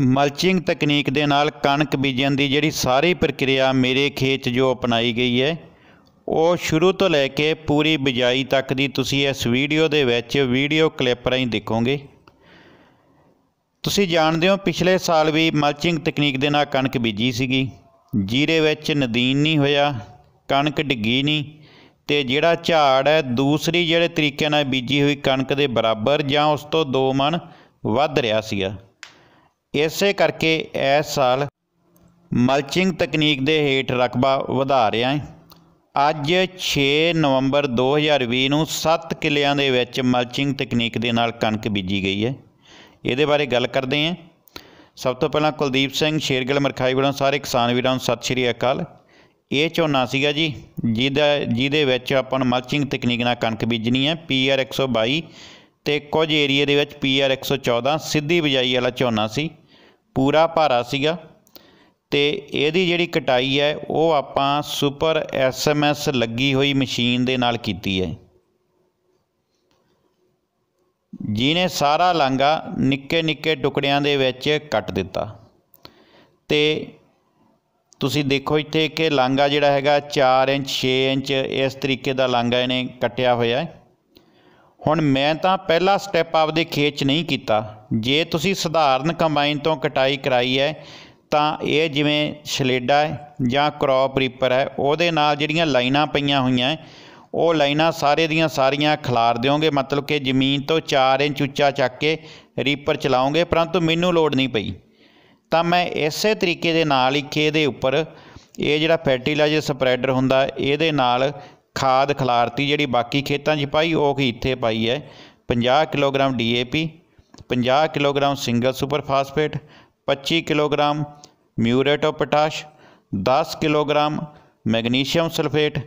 mulching ਤਕਨੀਕ ਦੇ ਨਾਲ ਕਣਕ ਬੀਜਣ ਦੀ ਜਿਹੜੀ ਸਾਰੀ ਪ੍ਰਕਿਰਿਆ ਮੇਰੇ ਖੇਤ ਜੋ ਅਪਣਾਈ ਗਈ ਹੈ ਉਹ ਸ਼ੁਰੂ ਤੋਂ ਲੈ ਕੇ ਪੂਰੀ ਬਿਜਾਈ ਤੱਕ ਦੀ ਤੁਸੀਂ ਇਸ ਵੀਡੀਓ ਦੇ ਵਿੱਚ ਵੀਡੀਓ ਕਲਿੱਪ ਰਾਹੀਂ ਦੇਖੋਗੇ ਤੁਸੀਂ ਜਾਣਦੇ ਹੋ ਪਿਛਲੇ ਸਾਲ ਵੀ ਮਲਚਿੰਗ ਤਕਨੀਕ ਦੇ ਨਾਲ ਕਣਕ ਬੀਜੀ ਸੀਗੀ ਜੀਰੇ ਵਿੱਚ ਨਦੀਨ ਨਹੀਂ ਹੋਇਆ ਕਣਕ ਡਿੱਗੀ ਨਹੀਂ ਤੇ ਜਿਹੜਾ ਝਾੜ ਹੈ ਦੂਸਰੀ ਜਿਹੜੇ ਤਰੀਕੇ ਨਾਲ ਬੀਜੀ ਹੋਈ ਕਣਕ ਦੇ ਬਰਾਬਰ ਜਾਂ ਉਸ ਤੋਂ ਦੋ ਮਣ ਵੱਧ ਰਿਹਾ ਸੀਗਾ ਇਸੇ ਕਰਕੇ ਇਸ ਸਾਲ ਮਲਚਿੰਗ ਤਕਨੀਕ ਦੇ ਹੇਠ ਰਕਬਾ ਵਧਾ ਰਿਹਾ ਹੈ ਅੱਜ 6 ਨਵੰਬਰ 2020 ਨੂੰ 7 ਕਿਲਿਆਂ ਦੇ ਵਿੱਚ ਮਲਚਿੰਗ ਤਕਨੀਕ ਦੇ ਨਾਲ ਕਣਕ ਬੀਜੀ ਗਈ ਹੈ ਇਹਦੇ ਬਾਰੇ ਗੱਲ ਕਰਦੇ ਹਾਂ ਸਭ ਤੋਂ ਪਹਿਲਾਂ ਕੁਲਦੀਪ ਸਿੰਘ ਸ਼ੇਰਗਿਲ ਮਰਖਾਈ ਵੱਲੋਂ ਸਾਰੇ ਕਿਸਾਨ ਵੀਰਾਂ ਨੂੰ ਸਤਿ ਸ਼੍ਰੀ ਅਕਾਲ ਇਹ ਝੋਨਾ ਸੀਗਾ ਜੀ ਜਿਹਦਾ ਜਿਹਦੇ ਵਿੱਚ ਆਪਾਂ ਨੂੰ ਮਲਚਿੰਗ ਤਕਨੀਕ ਨਾਲ ਕਣਕ ਬੀਜਣੀ ਹੈ ਪੀਆਰ 122 ਤੇ ਕੁਝ ਏਰੀਆ ਦੇ ਵਿੱਚ ਪੀਆਰ 114 ਸਿੱਧੀ ਬਿਜਾਈ ਵਾਲਾ ਝੋਨਾ ਸੀ ਪੂਰਾ ਭਾਰਾ ਸੀਗਾ ਤੇ ਇਹਦੀ ਜਿਹੜੀ ਕਟਾਈ ਹੈ ਉਹ ਆਪਾਂ ਸੁਪਰ ਐਸਐਮਐਸ ਲੱਗੀ ਹੋਈ ਮਸ਼ੀਨ ਦੇ ਨਾਲ ਕੀਤੀ ਹੈ ਜਿਹਨੇ ਸਾਰਾ ਲਾਂਗਾ ਨਿੱਕੇ ਨਿੱਕੇ ਟੁਕੜਿਆਂ ਦੇ ਵਿੱਚ ਕੱਟ ਦਿੱਤਾ ਤੇ ਤੁਸੀਂ ਦੇਖੋ ਇੱਥੇ ਕਿ ਲਾਂਗਾ ਜਿਹੜਾ ਹੈਗਾ 4 ਇੰਚ 6 ਇੰਚ ਇਸ ਤਰੀਕੇ ਦਾ ਲਾਂਗਾ ਇਹਨੇ ਕੱਟਿਆ ਹੋਇਆ ਹੈ ਹੁਣ ਮੈਂ ਤਾਂ ਪਹਿਲਾ ਸਟੈਪ ਆਪਦੇ ਖੇਚ ਨਹੀਂ ਕੀਤਾ ਜੇ ਤੁਸੀਂ ਸਧਾਰਨ ਕੰਬਾਈਨ ਤੋਂ ਕਟਾਈ ਕਰਾਈ ਹੈ ਤਾਂ ਇਹ ਜਿਵੇਂ ਸ਼ਲੇਡਾ ਹੈ ਜਾਂ ਕ੍ਰੌਪ ਰੀਪਰ ਹੈ ਉਹਦੇ ਨਾਲ ਜਿਹੜੀਆਂ ਲਾਈਨਾਂ ਪਈਆਂ ਹੋਈਆਂ ਉਹ ਲਾਈਨਾਂ ਸਾਰੇ ਦੀਆਂ ਸਾਰੀਆਂ ਖਿਲਾਰ ਦਿਓਗੇ ਮਤਲਬ ਕਿ ਜ਼ਮੀਨ ਤੋਂ 4 ਇੰਚ ਉੱਚਾ ਚੱਕ ਕੇ ਰੀਪਰ ਚਲਾਉਂਗੇ ਪਰੰਤੂ ਮੈਨੂੰ ਲੋਡ ਨਹੀਂ ਪਈ ਤਾਂ ਮੈਂ ਇਸੇ ਤਰੀਕੇ ਦੇ ਨਾਲ ਹੀ ਖੇ ਦੇ ਉੱਪਰ ਇਹ ਜਿਹੜਾ ਫਰਟੀਲਾਈਜ਼ਰ ਸਪਰੈਡਰ ਹੁੰਦਾ ਇਹਦੇ ਨਾਲ ਖਾਦ ਖਿਲਾਰਤੀ ਜਿਹੜੀ ਬਾਕੀ ਖੇਤਾਂ 'ਚ ਪਾਈ ਉਹ ਇੱਥੇ ਪਾਈ ਹੈ 50 kilogram DAP 50 kilogram single super phosphate 25 kilogram muriate of potash 10 kilogram magnesium sulphate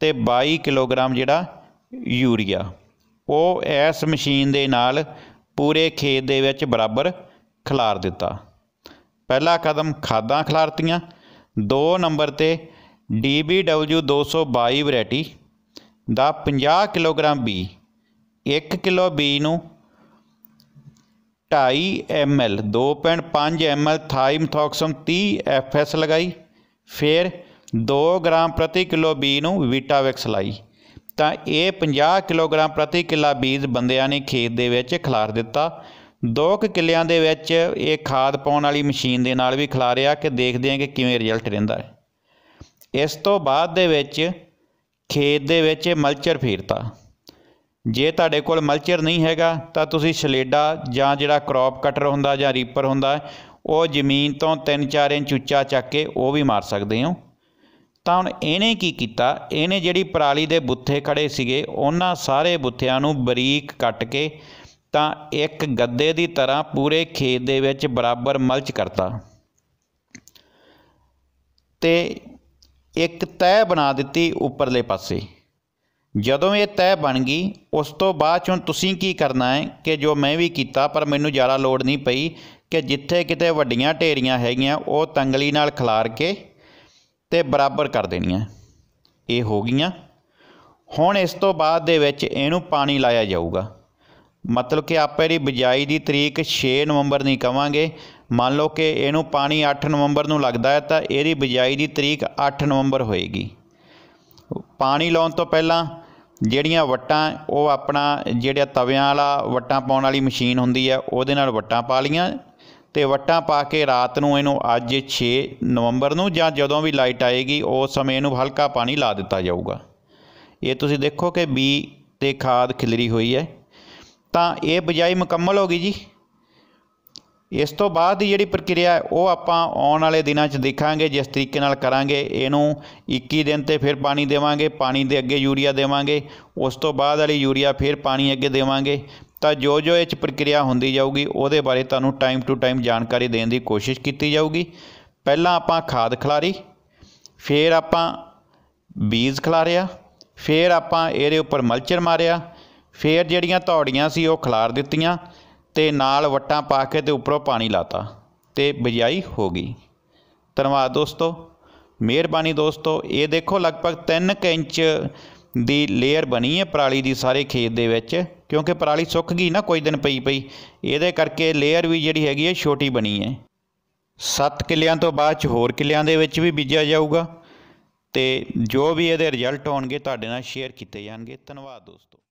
ਤੇ 22 ਕਿਲੋਗ੍ਰਾਮ ਜਿਹੜਾ ਯੂਰੀਆ ਉਹ ਇਸ ਮਸ਼ੀਨ ਦੇ ਨਾਲ ਪੂਰੇ ਖੇਤ ਦੇ ਵਿੱਚ ਬਰਾਬਰ ਖਿਲਾਰ ਦਿੱਤਾ ਪਹਿਲਾ ਕਦਮ ਖਾਦਾਂ ਖਿਲਾਰਤੀਆਂ 2 ਨੰਬਰ ਤੇ DBW 222 ਵੈਰਾਈਟੀ ਦਾ 50 ਕਿਲੋਗ੍ਰਾਮ ਬੀ 1 ਕਿਲੋ ਬੀ ਨੂੰ 2.5 ml 2.5 ml ਥਾਈਮਥੌਕਸਮ 30 fs ਲਗਾਈ ਫਿਰ 2 ਗ੍ਰਾਮ ਪ੍ਰਤੀ ਕਿਲੋ ਬੀ ਨੂੰ ਵਿਟਾਵੈਕਸ ਲਾਈ ਤਾਂ ਇਹ 50 ਕਿਲੋਗ੍ਰਾਮ ਪ੍ਰਤੀ ਕਿਲਾ ਬੀਜ ਬੰਦਿਆਂ ਨੇ ਖੇਤ ਦੇ ਵਿੱਚ ਖਿਲਾਰ ਦਿੱਤਾ 2 ਕਿੱਲਿਆਂ ਦੇ ਵਿੱਚ ਇਹ ਖਾਦ ਪਾਉਣ ਵਾਲੀ ਮਸ਼ੀਨ ਦੇ ਨਾਲ ਵੀ ਖਿਲਾਰਿਆ ਕਿ ਦੇਖਦੇ ਹਾਂ ਕਿ ਕਿਵੇਂ ਰਿਜ਼ਲਟ ਰਹਿੰਦਾ ਹੈ ਇਸ ਤੋਂ ਬਾਅਦ ਦੇ ਵਿੱਚ ਖੇਤ ਦੇ ਵਿੱਚ ਮਲਚਰ ਫੇਰਤਾ ਜੇ ਤੁਹਾਡੇ ਕੋਲ ਮਲਚਰ ਨਹੀਂ ਹੈਗਾ ਤਾਂ ਤੁਸੀਂ ਸਲੇਡਾ ਜਾਂ ਜਿਹੜਾ ਕ੍ਰੌਪ ਕਟਰ ਹੁੰਦਾ ਜਾਂ ਰੀਪਰ ਹੁੰਦਾ ਉਹ ਜ਼ਮੀਨ ਤੋਂ 3-4 ਇੰਚ ਉੱਚਾ ਚੱਕ ਕੇ ਉਹ ਵੀ ਮਾਰ ਸਕਦੇ ਹੋ ਤਾਂ ਹੁਣ ਇਹਨੇ ਕੀ ਕੀਤਾ ਇਹਨੇ ਜਿਹੜੀ ਪਰਾਲੀ ਦੇ ਬੁੱਥੇ ਖੜੇ ਸੀਗੇ ਉਹਨਾਂ ਸਾਰੇ ਬੁੱਥਿਆਂ ਨੂੰ ਬਰੀਕ ਕੱਟ ਕੇ ਤਾਂ ਇੱਕ ਗੱਦੇ ਦੀ ਤਰ੍ਹਾਂ ਪੂਰੇ ਖੇਤ ਦੇ ਵਿੱਚ ਬਰਾਬਰ ਮਲਚ ਕਰਤਾ ਤੇ ਇੱਕ ਤੈਅ ਬਣਾ ਦਿੱਤੀ ਉੱਪਰਲੇ ਪਾਸੇ ਜਦੋਂ ਇਹ ਤੈਅ ਬਣ ਗਈ ਉਸ ਤੋਂ ਬਾਅਦ ਚੋਂ ਤੁਸੀਂ ਕੀ ਕਰਨਾ ਹੈ ਕਿ ਜੋ ਮੈਂ ਵੀ ਕੀਤਾ ਪਰ ਮੈਨੂੰ ਜ਼ਿਆਦਾ ਲੋੜ ਨਹੀਂ ਪਈ ਕਿ ਜਿੱਥੇ ਕਿਤੇ ਵੱਡੀਆਂ ਢੇਰੀਆਂ ਹੈਗੀਆਂ ਉਹ ਤੰਗਲੀ ਨਾਲ ਖਿਲਾਰ ਕੇ ਤੇ ਬਰਾਬਰ ਕਰ ਦੇਣੀਆਂ ਇਹ ਹੋ ਗਈਆਂ ਹੁਣ ਇਸ ਤੋਂ ਬਾਅਦ ਦੇ ਵਿੱਚ ਇਹਨੂੰ ਪਾਣੀ ਲਾਇਆ ਜਾਊਗਾ ਮਤਲਬ ਕਿ ਆਪਾਂ ਦੀ ਬਜਾਈ ਦੀ ਤਰੀਕ 6 ਨਵੰਬਰ ਨਹੀਂ ਕਵਾਂਗੇ ਮੰਨ ਲਓ ਕਿ ਇਹਨੂੰ ਪਾਣੀ 8 ਨਵੰਬਰ ਨੂੰ ਲੱਗਦਾ ਹੈ ਤਾਂ ਇਹਦੀ ਬਜਾਈ ਦੀ ਤਰੀਕ 8 ਨਵੰਬਰ ਹੋਏਗੀ ਪਾਣੀ ਲਾਉਣ ਤੋਂ ਪਹਿਲਾਂ ਜਿਹੜੀਆਂ ਵੱਟਾਂ ਉਹ ਆਪਣਾ ਜਿਹੜਾ ਤਵਿਆਂ ਵਾਲਾ ਵੱਟਾਂ ਪਾਉਣ ਵਾਲੀ ਮਸ਼ੀਨ ਹੁੰਦੀ ਹੈ ਉਹਦੇ ਨਾਲ ਵੱਟਾਂ ਪਾ ਲੀਆਂ ਤੇ ਵੱਟਾਂ ਪਾ ਕੇ ਰਾਤ ਨੂੰ ਇਹਨੂੰ ਅੱਜ 6 ਨਵੰਬਰ ਨੂੰ ਜਾਂ ਜਦੋਂ ਵੀ ਲਾਈਟ ਆਏਗੀ ਉਸ ਸਮੇਂ ਇਹਨੂੰ ਹਲਕਾ ਪਾਣੀ ਲਾ ਦਿੱਤਾ ਜਾਊਗਾ ਇਹ ਤੁਸੀਂ ਦੇਖੋ ਕਿ ਬੀ ਤੇ ਖਾਦ ਖਿਲਰੀ ਹੋਈ ਹੈ ਤਾਂ ਇਹ ਬਜਾਈ ਮੁਕੰਮਲ ਹੋ ਗਈ ਜੀ ਇਸ ਤੋਂ ਬਾਅਦ ਦੀ ਜਿਹੜੀ ਪ੍ਰਕਿਰਿਆ ਉਹ ਆਪਾਂ ਆਉਣ ਵਾਲੇ ਦਿਨਾਂ 'ਚ ਦੇਖਾਂਗੇ ਜਿਸ ਤਰੀਕੇ ਨਾਲ ਕਰਾਂਗੇ ਇਹਨੂੰ 21 ਦਿਨ ਤੇ ਫਿਰ ਪਾਣੀ ਦੇਵਾਂਗੇ ਪਾਣੀ ਦੇ ਅੱਗੇ ਯੂਰੀਆ ਦੇਵਾਂਗੇ ਉਸ ਤੋਂ ਬਾਅਦ ਵਾਲੀ ਯੂਰੀਆ ਫਿਰ ਪਾਣੀ ਅੱਗੇ ਦੇਵਾਂਗੇ ਤਾਂ ਜੋ ਜੋ ਇਹ 'ਚ ਪ੍ਰਕਿਰਿਆ ਹੁੰਦੀ ਜਾਊਗੀ ਉਹਦੇ ਬਾਰੇ ਤੁਹਾਨੂੰ ਟਾਈਮ ਟੂ ਟਾਈਮ ਜਾਣਕਾਰੀ ਦੇਣ ਦੀ ਕੋਸ਼ਿਸ਼ ਕੀਤੀ ਜਾਊਗੀ ਪਹਿਲਾਂ ਆਪਾਂ ਖਾਦ ਖਿਲਾਰੀ ਫਿਰ ਆਪਾਂ ਬੀਜ ਖਿਲਾਰਿਆ ਫਿਰ ਆਪਾਂ ਇਹਦੇ ਉੱਪਰ ਮਲਚਰ ਮਾਰਿਆ ਫਿਰ ਜਿਹੜੀਆਂ ਤੌੜੀਆਂ ਸੀ ਉਹ ਖਿਲਾਰ ਦਿੱਤੀਆਂ ਤੇ ਨਾਲ ਵਟਾਂ ਪਾ ਕੇ ਤੇ ਉੱਪਰੋਂ ਪਾਣੀ ਲਾਤਾ ਤੇ ਬਿਜਾਈ ਹੋ ਗਈ ਧੰਨਵਾਦ ਦੋਸਤੋ ਮਿਹਰਬਾਨੀ ਦੋਸਤੋ ਇਹ ਦੇਖੋ ਲਗਭਗ 3 ਇੰਚ ਦੀ ਲੇਅਰ ਬਣੀ ਹੈ ਪਰਾਲੀ ਦੀ ਸਾਰੇ ਖੇਤ ਦੇ ਵਿੱਚ ਕਿਉਂਕਿ ਪਰਾਲੀ ਸੁੱਕ ਗਈ ਨਾ ਕੋਈ ਦਿਨ ਪਈ ਪਈ ਇਹਦੇ ਕਰਕੇ ਲੇਅਰ ਵੀ ਜਿਹੜੀ ਹੈਗੀ ਹੈ ਛੋਟੀ ਬਣੀ ਹੈ 7 ਕਿੱਲਿਆਂ ਤੋਂ ਬਾਅਦ ਚ ਹੋਰ ਕਿੱਲਿਆਂ ਦੇ ਵਿੱਚ ਵੀ ਬੀਜਿਆ ਜਾਊਗਾ ਤੇ ਜੋ ਵੀ ਇਹਦੇ ਰਿਜ਼ਲਟ ਹੋਣਗੇ ਤੁਹਾਡੇ ਨਾਲ ਸ਼ੇਅਰ ਕੀਤੇ ਜਾਣਗੇ ਧੰਨਵਾਦ ਦੋਸਤੋ